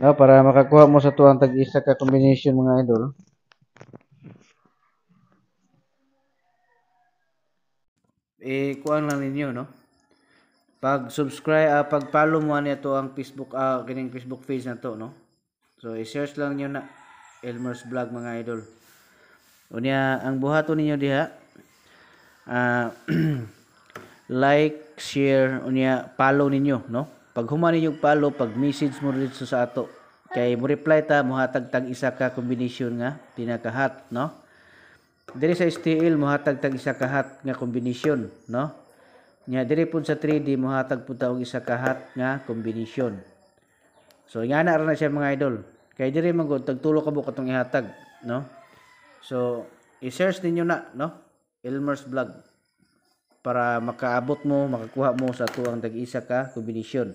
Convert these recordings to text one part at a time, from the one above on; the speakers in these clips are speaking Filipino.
No, para makakuha mo sa tuwang tag-isa ka combination mga idol. Eh, kuan lang ninyo, no? Pag subscribe, uh, ah, pag follow mo ani ato ang Facebook uh, kining Facebook page na to, no? So, i-search lang niyo na Elmer's Vlog mga idol. Unya ang buhato ninyo diha. Uh, like, share, unya follow ninyo, no? pag human yung palo, pag message mo rin sa ato kay mo reply ta muhatag tag isa ka combination nga pinakahat no diri sa STL muhatag tag isa ka hat nga combination no nya diri pun sa 3D muhatag pud og isa ka hat nga combination so nga na na siya mga idol kay diri man gud tagtulo ka bukat katong ihatag no so i-search ninyo na no Elmer's Blog para makaabot mo makakuha mo sa tuang tag-isa ka kombinasyon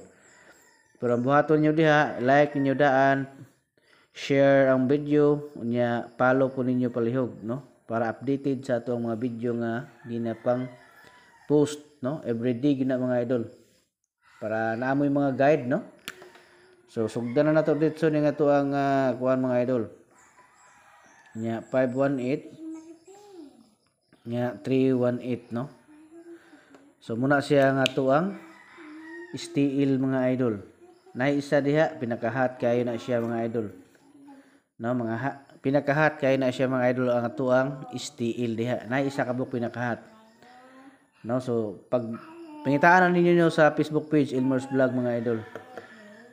pero ang buhaton niyo diha like niyo daan share ang video unya follow po ninyo palihog no para updated sa tuang mga video nga ginapang post no everyday gina mga idol para naamoy mga guide no so sugdan na nato dito ni nga tuang uh, ah, kuan mga idol nya 518 nya 318 no So muna siya nga tuang steel mga idol. Nay isa diha pinakahat kayo na siya mga idol. No mga ha, pinakahat kayo na siya mga idol ang tuang steel diha. Nay ka kabuk pinakahat. No so pag pangitaanan ninyo sa Facebook page Elmer's Vlog mga idol.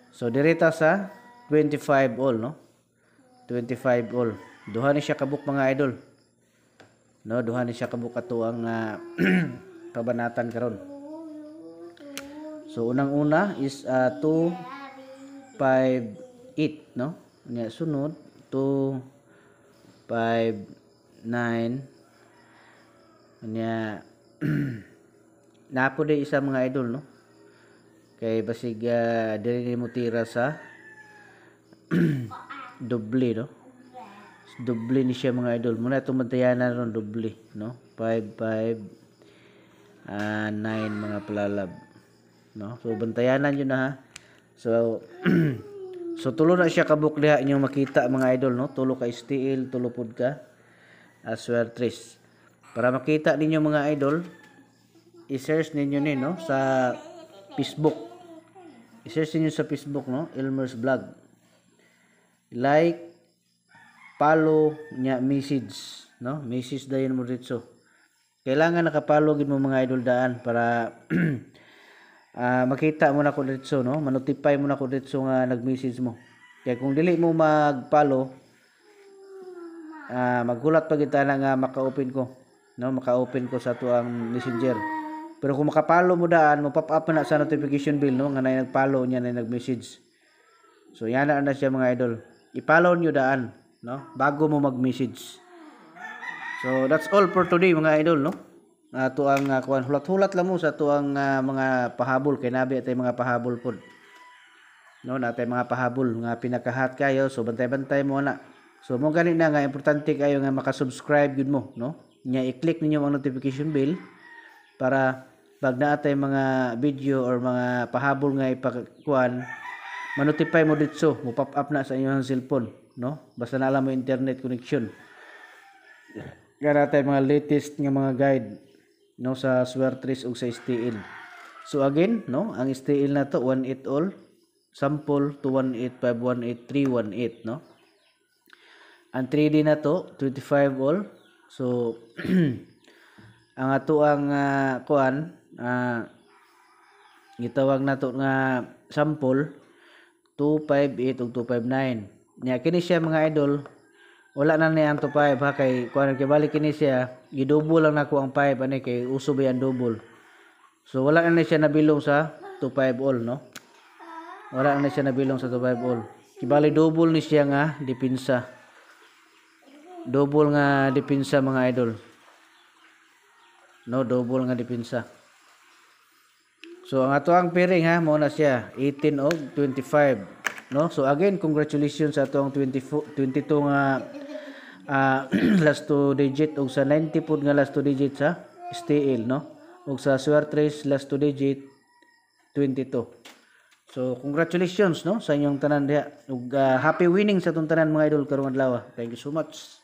So direta sa 25 all no. 25 all. Duha ni siya kabuk mga idol. No duha ni siya kabuk ato ang uh, kabanatan karon. So unang-una is uh, 2 5 8 no. Nya sunod 2 5 9 nya napo day isa mga idol no. Kay basig uh, ah, dili mo tira sa doble no doble ni siya mga idol muna itong na ron doble no 5 5 uh, ah, 9 mga palalab. No? So bantayanan yun na ha. So so tulo na siya kabukliha inyong makita mga idol no. Tulo ka steel, tulo pod ka as aswertris. Para makita ninyo mga idol, i-search ninyo ni no sa Facebook. I-search ninyo sa Facebook no, Elmer's Vlog. Like, follow niya message no, message dayon mo dito kailangan nakapalo gid mo mga idol daan para uh, makita mo na ko dito no manotify mo na ko dito nga nag-message mo kay kung dili mo mag-follow uh, ah, maghulat pa kita na nga maka-open ko no maka-open ko sa tuang messenger pero kung makapalo mo daan mo pop up na sa notification bell no nga nay nag-follow niya na nag-message so yan na na siya mga idol i-follow niyo daan no bago mo mag-message So that's all for today mga idol no. Ato uh, ang uh, ah, kuan hulat-hulat lang mo sa ato ang uh, mga pahabol kay nabi atay mga pahabol pod. No natay mga pahabol nga pinakahat kayo so bantay-bantay mo na. So mo gani na nga importante kayo nga maka-subscribe gud mo no. Nya i-click ninyo ang notification bell para pag naatay mga video or mga pahabol nga ipakuan manotify mo dito mo pop up na sa inyong cellphone no basta na alam mo internet connection Gara tayo mga latest nga mga guide no sa swertris ug sa steel. So again, no, ang steel na to 18 all sample to 18518318, no. Ang 3D na to 25 all. So ang ato ang uh, kuan uh, gitawag nato nga sample 258 ug 259. Nya kini siya mga idol wala na ni ang to pipe ha kay kuan kay balik kini siya gidubol lang nako ang pipe ani kay uso ba yan double so wala na ni siya nabilong sa 25 all no wala na ni siya nabilong sa 25 all kibali double ni siya nga depensa double nga depensa mga idol no double nga depensa so ang ato ang piring ha mo na siya 18 og 25 no so again congratulations sa atong 20, 22 nga uh, last 2 digit og sa 90 pud nga last 2 digit sa STL no og sa swear trace last 2 digit 22 So, congratulations no sa inyong tanan diha. Ug uh, happy winning sa tanan mga idol karong adlaw. Ah. Thank you so much.